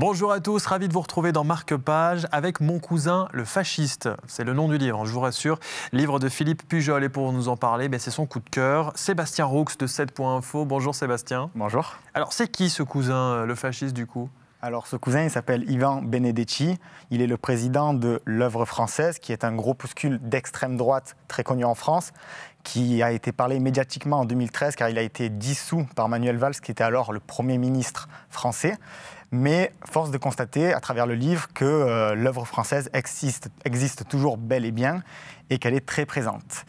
Bonjour à tous, ravi de vous retrouver dans Marque Page avec Mon cousin le fasciste. C'est le nom du livre, hein, je vous rassure. Livre de Philippe Pujol et pour nous en parler, mais ben, c'est son coup de cœur. Sébastien Roux de 7.info. Bonjour Sébastien. Bonjour. Alors c'est qui ce cousin euh, le fasciste du coup alors ce cousin, il s'appelle Ivan Benedetti. Il est le président de l'œuvre française, qui est un pouscule d'extrême droite très connu en France, qui a été parlé médiatiquement en 2013 car il a été dissous par Manuel Valls, qui était alors le Premier ministre français. Mais force de constater à travers le livre que euh, l'œuvre française existe, existe toujours bel et bien et qu'elle est très présente.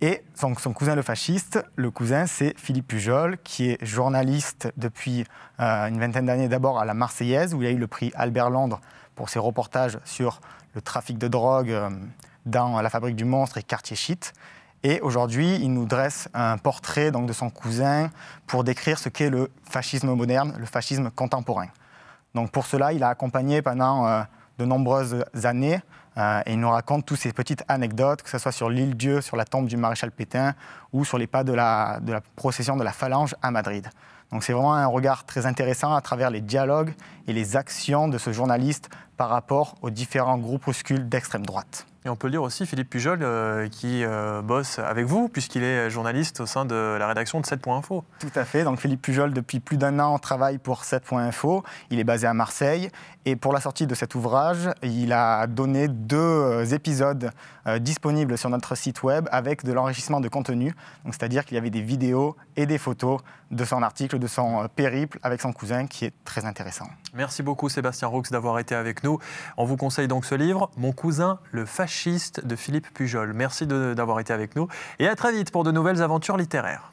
Et son, cousin le fasciste, le cousin c'est Philippe Pujol, qui est journaliste depuis euh, une vingtaine d'années d'abord à la Marseillaise, où il a eu le prix Albert Landre pour ses reportages sur le trafic de drogue euh, dans la fabrique du monstre et quartier chic. Et aujourd'hui, il nous dresse un portrait donc, de son cousin pour décrire ce qu'est le fascisme moderne, le fascisme contemporain. Donc pour cela, il a accompagné pendant euh, de nombreuses années euh, et il nous raconte toutes ces petites anecdotes, que ce soit sur l'île Dieu, sur la tombe du maréchal Pétain ou sur les pas de la, de la procession de la Phalange à Madrid. Donc c'est vraiment un regard très intéressant à travers les dialogues et les actions de ce journaliste par rapport aux différents groupuscules d'extrême droite. Et on peut lire dire aussi Philippe Pujol euh, qui euh, bosse avec vous puisqu'il est journaliste au sein de la rédaction de 7.info. Tout à fait, donc Philippe Pujol depuis plus d'un an travaille pour 7.info, il est basé à Marseille et pour la sortie de cet ouvrage il a donné deux épisodes euh, disponibles sur notre site web avec de l'enrichissement de contenu. C'est-à-dire qu'il y avait des vidéos et des photos de son article, de son euh, périple avec son cousin qui est très intéressant. Merci beaucoup Sébastien Roux d'avoir été avec nous. On vous conseille donc ce livre, Mon cousin le fasciste de Philippe Pujol. Merci d'avoir été avec nous et à très vite pour de nouvelles aventures littéraires.